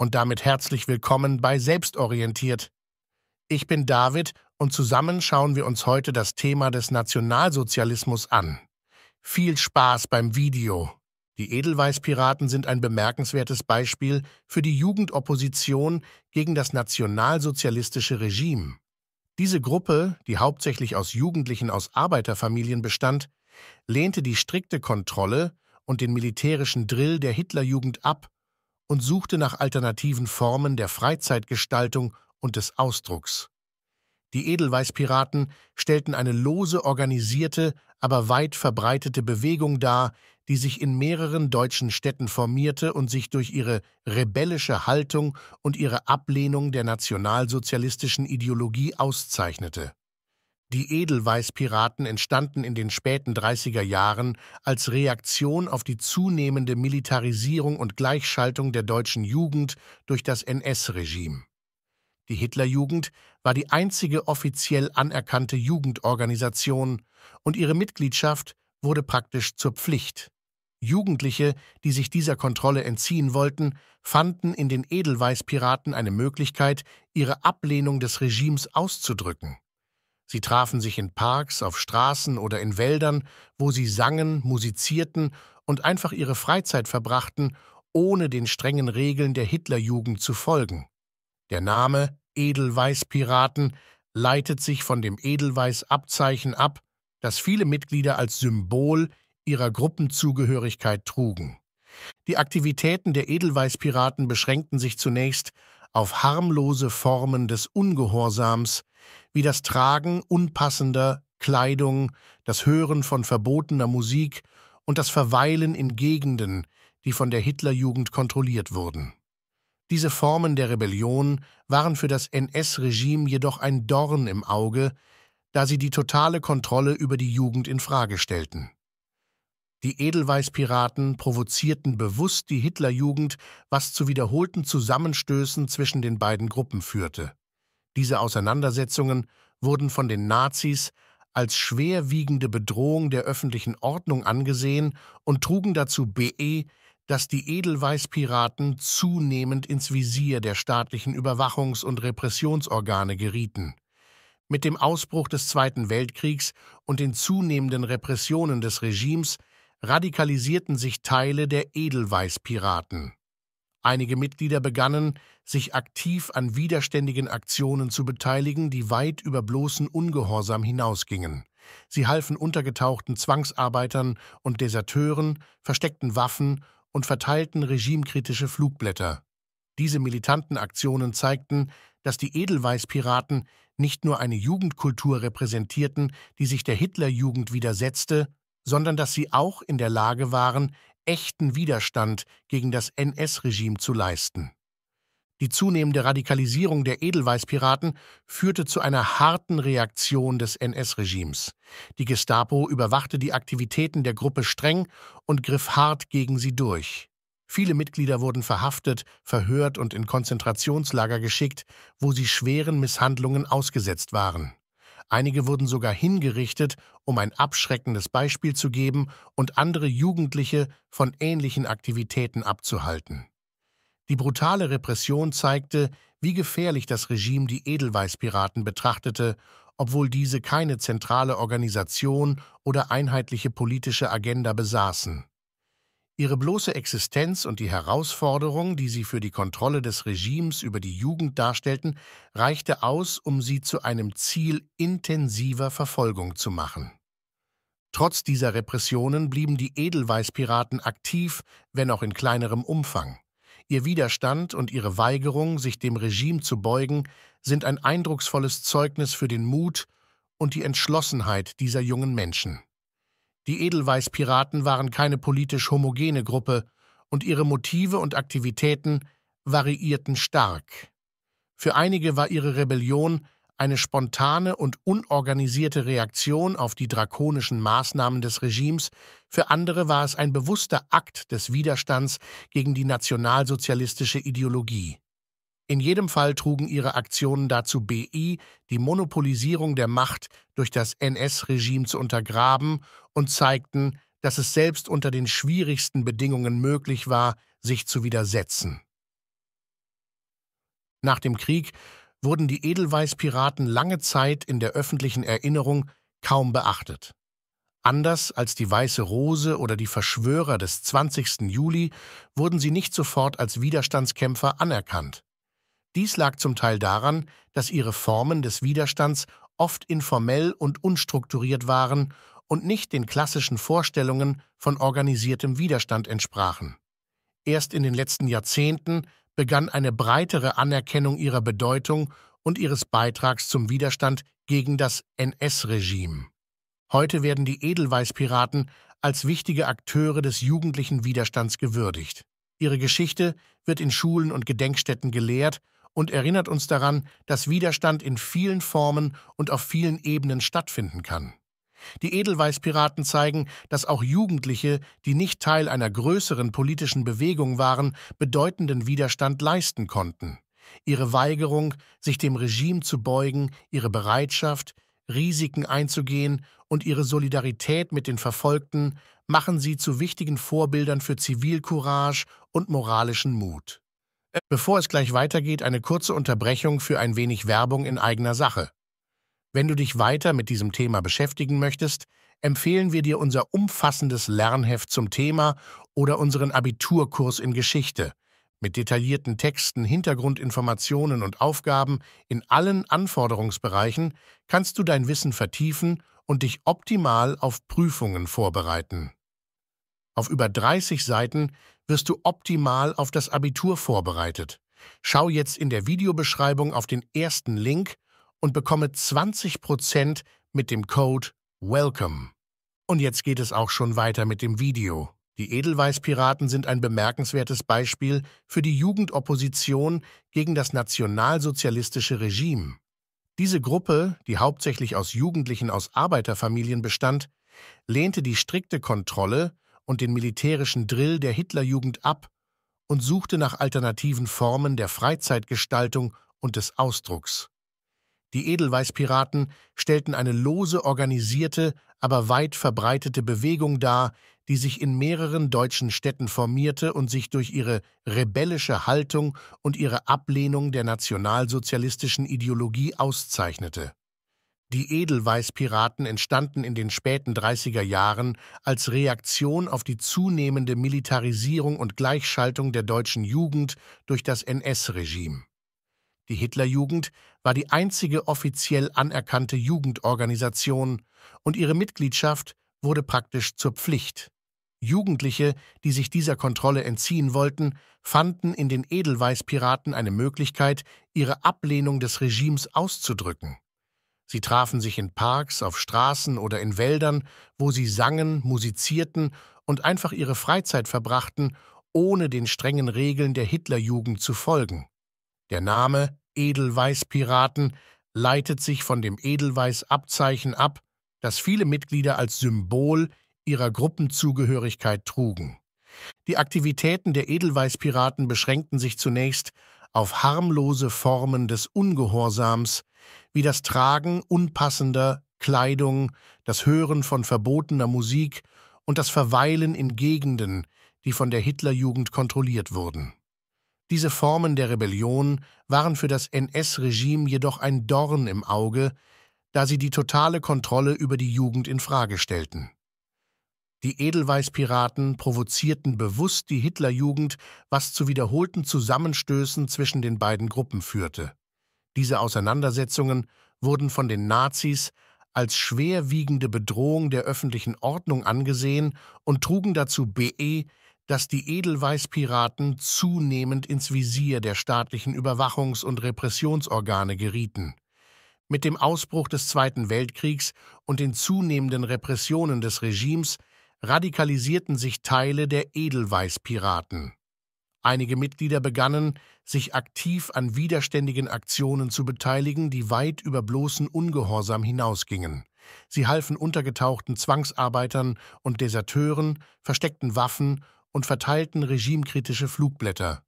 und damit herzlich willkommen bei Selbstorientiert. Ich bin David und zusammen schauen wir uns heute das Thema des Nationalsozialismus an. Viel Spaß beim Video. Die Edelweißpiraten sind ein bemerkenswertes Beispiel für die Jugendopposition gegen das nationalsozialistische Regime. Diese Gruppe, die hauptsächlich aus Jugendlichen aus Arbeiterfamilien bestand, lehnte die strikte Kontrolle und den militärischen Drill der Hitlerjugend ab und suchte nach alternativen Formen der Freizeitgestaltung und des Ausdrucks. Die Edelweißpiraten stellten eine lose organisierte, aber weit verbreitete Bewegung dar, die sich in mehreren deutschen Städten formierte und sich durch ihre rebellische Haltung und ihre Ablehnung der nationalsozialistischen Ideologie auszeichnete. Die Edelweißpiraten entstanden in den späten 30er Jahren als Reaktion auf die zunehmende Militarisierung und Gleichschaltung der deutschen Jugend durch das NS-Regime. Die Hitlerjugend war die einzige offiziell anerkannte Jugendorganisation und ihre Mitgliedschaft wurde praktisch zur Pflicht. Jugendliche, die sich dieser Kontrolle entziehen wollten, fanden in den Edelweißpiraten eine Möglichkeit, ihre Ablehnung des Regimes auszudrücken. Sie trafen sich in Parks, auf Straßen oder in Wäldern, wo sie sangen, musizierten und einfach ihre Freizeit verbrachten, ohne den strengen Regeln der Hitlerjugend zu folgen. Der Name Edelweißpiraten leitet sich von dem Edelweißabzeichen ab, das viele Mitglieder als Symbol ihrer Gruppenzugehörigkeit trugen. Die Aktivitäten der Edelweißpiraten beschränkten sich zunächst auf harmlose Formen des Ungehorsams, wie das Tragen unpassender Kleidung, das Hören von verbotener Musik und das Verweilen in Gegenden, die von der Hitlerjugend kontrolliert wurden. Diese Formen der Rebellion waren für das NS-Regime jedoch ein Dorn im Auge, da sie die totale Kontrolle über die Jugend in Frage stellten. Die Edelweißpiraten provozierten bewusst die Hitlerjugend, was zu wiederholten Zusammenstößen zwischen den beiden Gruppen führte. Diese Auseinandersetzungen wurden von den Nazis als schwerwiegende Bedrohung der öffentlichen Ordnung angesehen und trugen dazu BE, dass die Edelweißpiraten zunehmend ins Visier der staatlichen Überwachungs- und Repressionsorgane gerieten. Mit dem Ausbruch des Zweiten Weltkriegs und den zunehmenden Repressionen des Regimes radikalisierten sich Teile der Edelweißpiraten. Einige Mitglieder begannen, sich aktiv an widerständigen Aktionen zu beteiligen, die weit über bloßen Ungehorsam hinausgingen. Sie halfen untergetauchten Zwangsarbeitern und Deserteuren, versteckten Waffen und verteilten regimekritische Flugblätter. Diese militanten Aktionen zeigten, dass die Edelweißpiraten nicht nur eine Jugendkultur repräsentierten, die sich der Hitlerjugend widersetzte, sondern dass sie auch in der Lage waren, echten Widerstand gegen das NS-Regime zu leisten. Die zunehmende Radikalisierung der Edelweißpiraten führte zu einer harten Reaktion des NS-Regimes. Die Gestapo überwachte die Aktivitäten der Gruppe streng und griff hart gegen sie durch. Viele Mitglieder wurden verhaftet, verhört und in Konzentrationslager geschickt, wo sie schweren Misshandlungen ausgesetzt waren. Einige wurden sogar hingerichtet, um ein abschreckendes Beispiel zu geben und andere Jugendliche von ähnlichen Aktivitäten abzuhalten. Die brutale Repression zeigte, wie gefährlich das Regime die Edelweißpiraten betrachtete, obwohl diese keine zentrale Organisation oder einheitliche politische Agenda besaßen. Ihre bloße Existenz und die Herausforderung, die sie für die Kontrolle des Regimes über die Jugend darstellten, reichte aus, um sie zu einem Ziel intensiver Verfolgung zu machen. Trotz dieser Repressionen blieben die Edelweißpiraten aktiv, wenn auch in kleinerem Umfang. Ihr Widerstand und ihre Weigerung, sich dem Regime zu beugen, sind ein eindrucksvolles Zeugnis für den Mut und die Entschlossenheit dieser jungen Menschen. Die Edelweißpiraten waren keine politisch homogene Gruppe und ihre Motive und Aktivitäten variierten stark. Für einige war ihre Rebellion eine spontane und unorganisierte Reaktion auf die drakonischen Maßnahmen des Regimes, für andere war es ein bewusster Akt des Widerstands gegen die nationalsozialistische Ideologie. In jedem Fall trugen ihre Aktionen dazu bei, die Monopolisierung der Macht durch das NS-Regime zu untergraben und zeigten, dass es selbst unter den schwierigsten Bedingungen möglich war, sich zu widersetzen. Nach dem Krieg wurden die Edelweißpiraten lange Zeit in der öffentlichen Erinnerung kaum beachtet. Anders als die Weiße Rose oder die Verschwörer des 20. Juli wurden sie nicht sofort als Widerstandskämpfer anerkannt. Dies lag zum Teil daran, dass ihre Formen des Widerstands oft informell und unstrukturiert waren und nicht den klassischen Vorstellungen von organisiertem Widerstand entsprachen. Erst in den letzten Jahrzehnten begann eine breitere Anerkennung ihrer Bedeutung und ihres Beitrags zum Widerstand gegen das NS-Regime. Heute werden die Edelweißpiraten als wichtige Akteure des jugendlichen Widerstands gewürdigt. Ihre Geschichte wird in Schulen und Gedenkstätten gelehrt und erinnert uns daran, dass Widerstand in vielen Formen und auf vielen Ebenen stattfinden kann. Die Edelweißpiraten zeigen, dass auch Jugendliche, die nicht Teil einer größeren politischen Bewegung waren, bedeutenden Widerstand leisten konnten. Ihre Weigerung, sich dem Regime zu beugen, ihre Bereitschaft, Risiken einzugehen und ihre Solidarität mit den Verfolgten machen sie zu wichtigen Vorbildern für Zivilcourage und moralischen Mut. Bevor es gleich weitergeht, eine kurze Unterbrechung für ein wenig Werbung in eigener Sache. Wenn du dich weiter mit diesem Thema beschäftigen möchtest, empfehlen wir dir unser umfassendes Lernheft zum Thema oder unseren Abiturkurs in Geschichte mit detaillierten Texten, Hintergrundinformationen und Aufgaben in allen Anforderungsbereichen kannst du dein Wissen vertiefen und dich optimal auf Prüfungen vorbereiten. Auf über 30 Seiten wirst du optimal auf das Abitur vorbereitet. Schau jetzt in der Videobeschreibung auf den ersten Link und bekomme 20% mit dem Code WELCOME. Und jetzt geht es auch schon weiter mit dem Video. Die Edelweißpiraten sind ein bemerkenswertes Beispiel für die Jugendopposition gegen das nationalsozialistische Regime. Diese Gruppe, die hauptsächlich aus Jugendlichen aus Arbeiterfamilien bestand, lehnte die strikte Kontrolle und den militärischen Drill der Hitlerjugend ab und suchte nach alternativen Formen der Freizeitgestaltung und des Ausdrucks. Die Edelweißpiraten stellten eine lose organisierte, aber weit verbreitete Bewegung dar, die sich in mehreren deutschen Städten formierte und sich durch ihre rebellische Haltung und ihre Ablehnung der nationalsozialistischen Ideologie auszeichnete. Die Edelweißpiraten entstanden in den späten 30er Jahren als Reaktion auf die zunehmende Militarisierung und Gleichschaltung der deutschen Jugend durch das NS-Regime. Die Hitlerjugend war die einzige offiziell anerkannte Jugendorganisation und ihre Mitgliedschaft wurde praktisch zur Pflicht. Jugendliche, die sich dieser Kontrolle entziehen wollten, fanden in den Edelweißpiraten eine Möglichkeit, ihre Ablehnung des Regimes auszudrücken. Sie trafen sich in Parks, auf Straßen oder in Wäldern, wo sie sangen, musizierten und einfach ihre Freizeit verbrachten, ohne den strengen Regeln der Hitlerjugend zu folgen. Der Name Edelweißpiraten leitet sich von dem Edelweißabzeichen ab, das viele Mitglieder als Symbol ihrer Gruppenzugehörigkeit trugen. Die Aktivitäten der Edelweißpiraten beschränkten sich zunächst auf harmlose Formen des Ungehorsams, wie das Tragen unpassender Kleidung, das Hören von verbotener Musik und das Verweilen in Gegenden, die von der Hitlerjugend kontrolliert wurden. Diese Formen der Rebellion waren für das NS-Regime jedoch ein Dorn im Auge, da sie die totale Kontrolle über die Jugend in Frage stellten. Die Edelweißpiraten provozierten bewusst die Hitlerjugend, was zu wiederholten Zusammenstößen zwischen den beiden Gruppen führte. Diese Auseinandersetzungen wurden von den Nazis als schwerwiegende Bedrohung der öffentlichen Ordnung angesehen und trugen dazu BE, dass die Edelweißpiraten zunehmend ins Visier der staatlichen Überwachungs- und Repressionsorgane gerieten. Mit dem Ausbruch des Zweiten Weltkriegs und den zunehmenden Repressionen des Regimes radikalisierten sich Teile der Edelweißpiraten. Einige Mitglieder begannen, sich aktiv an widerständigen Aktionen zu beteiligen, die weit über bloßen Ungehorsam hinausgingen. Sie halfen untergetauchten Zwangsarbeitern und Deserteuren, versteckten Waffen und verteilten regimekritische Flugblätter.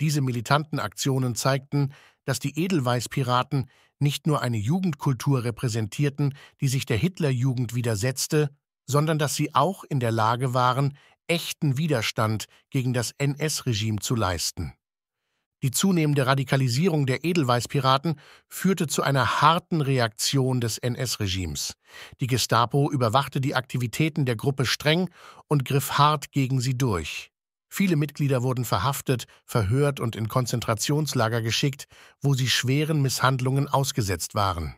Diese militanten Aktionen zeigten, dass die Edelweißpiraten nicht nur eine Jugendkultur repräsentierten, die sich der Hitlerjugend widersetzte, sondern dass sie auch in der Lage waren, echten Widerstand gegen das NS-Regime zu leisten. Die zunehmende Radikalisierung der Edelweißpiraten führte zu einer harten Reaktion des NS-Regimes. Die Gestapo überwachte die Aktivitäten der Gruppe streng und griff hart gegen sie durch. Viele Mitglieder wurden verhaftet, verhört und in Konzentrationslager geschickt, wo sie schweren Misshandlungen ausgesetzt waren.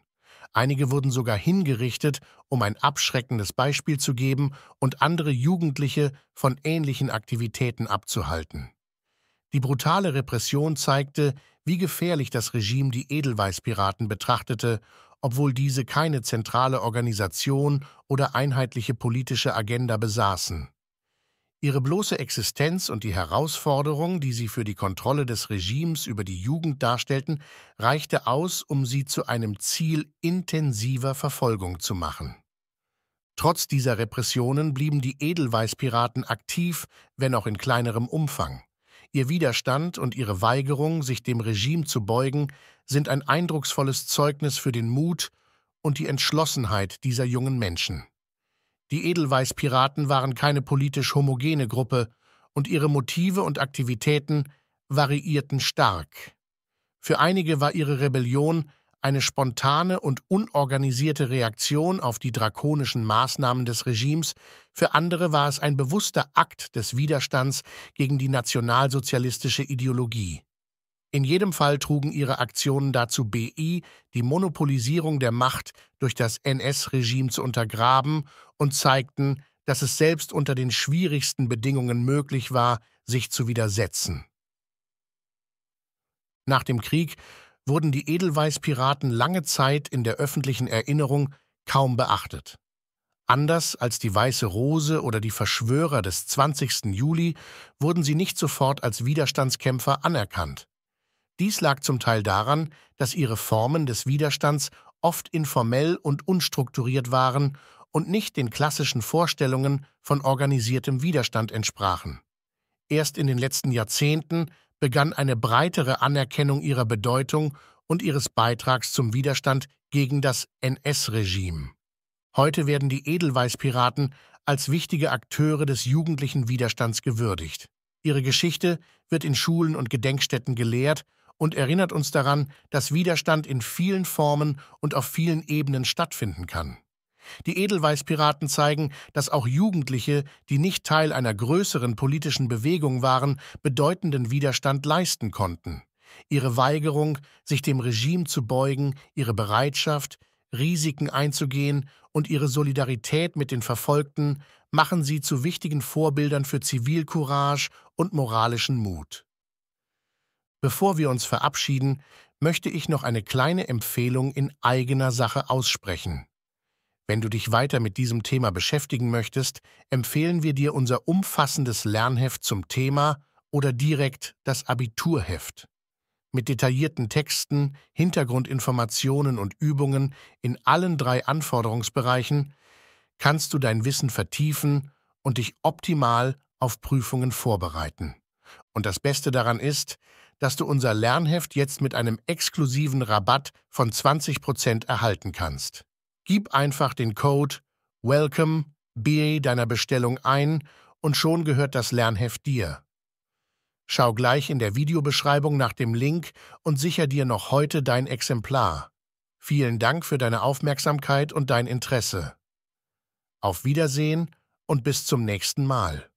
Einige wurden sogar hingerichtet, um ein abschreckendes Beispiel zu geben und andere Jugendliche von ähnlichen Aktivitäten abzuhalten. Die brutale Repression zeigte, wie gefährlich das Regime die Edelweißpiraten betrachtete, obwohl diese keine zentrale Organisation oder einheitliche politische Agenda besaßen. Ihre bloße Existenz und die Herausforderung, die sie für die Kontrolle des Regimes über die Jugend darstellten, reichte aus, um sie zu einem Ziel intensiver Verfolgung zu machen. Trotz dieser Repressionen blieben die Edelweißpiraten aktiv, wenn auch in kleinerem Umfang. Ihr Widerstand und ihre Weigerung, sich dem Regime zu beugen, sind ein eindrucksvolles Zeugnis für den Mut und die Entschlossenheit dieser jungen Menschen. Die Edelweißpiraten waren keine politisch homogene Gruppe und ihre Motive und Aktivitäten variierten stark. Für einige war ihre Rebellion eine spontane und unorganisierte Reaktion auf die drakonischen Maßnahmen des Regimes, für andere war es ein bewusster Akt des Widerstands gegen die nationalsozialistische Ideologie. In jedem Fall trugen ihre Aktionen dazu bei, die Monopolisierung der Macht durch das NS-Regime zu untergraben und zeigten, dass es selbst unter den schwierigsten Bedingungen möglich war, sich zu widersetzen. Nach dem Krieg wurden die Edelweißpiraten lange Zeit in der öffentlichen Erinnerung kaum beachtet. Anders als die Weiße Rose oder die Verschwörer des 20. Juli wurden sie nicht sofort als Widerstandskämpfer anerkannt. Dies lag zum Teil daran, dass ihre Formen des Widerstands oft informell und unstrukturiert waren und nicht den klassischen Vorstellungen von organisiertem Widerstand entsprachen. Erst in den letzten Jahrzehnten begann eine breitere Anerkennung ihrer Bedeutung und ihres Beitrags zum Widerstand gegen das NS-Regime. Heute werden die Edelweißpiraten als wichtige Akteure des jugendlichen Widerstands gewürdigt. Ihre Geschichte wird in Schulen und Gedenkstätten gelehrt und erinnert uns daran, dass Widerstand in vielen Formen und auf vielen Ebenen stattfinden kann. Die Edelweißpiraten zeigen, dass auch Jugendliche, die nicht Teil einer größeren politischen Bewegung waren, bedeutenden Widerstand leisten konnten. Ihre Weigerung, sich dem Regime zu beugen, ihre Bereitschaft, Risiken einzugehen und ihre Solidarität mit den Verfolgten machen sie zu wichtigen Vorbildern für Zivilcourage und moralischen Mut. Bevor wir uns verabschieden, möchte ich noch eine kleine Empfehlung in eigener Sache aussprechen. Wenn du dich weiter mit diesem Thema beschäftigen möchtest, empfehlen wir dir unser umfassendes Lernheft zum Thema oder direkt das Abiturheft. Mit detaillierten Texten, Hintergrundinformationen und Übungen in allen drei Anforderungsbereichen kannst du dein Wissen vertiefen und dich optimal auf Prüfungen vorbereiten. Und das Beste daran ist, dass du unser Lernheft jetzt mit einem exklusiven Rabatt von 20% erhalten kannst. Gib einfach den Code Welcome BA deiner Bestellung ein und schon gehört das Lernheft dir. Schau gleich in der Videobeschreibung nach dem Link und sicher dir noch heute dein Exemplar. Vielen Dank für deine Aufmerksamkeit und dein Interesse. Auf Wiedersehen und bis zum nächsten Mal.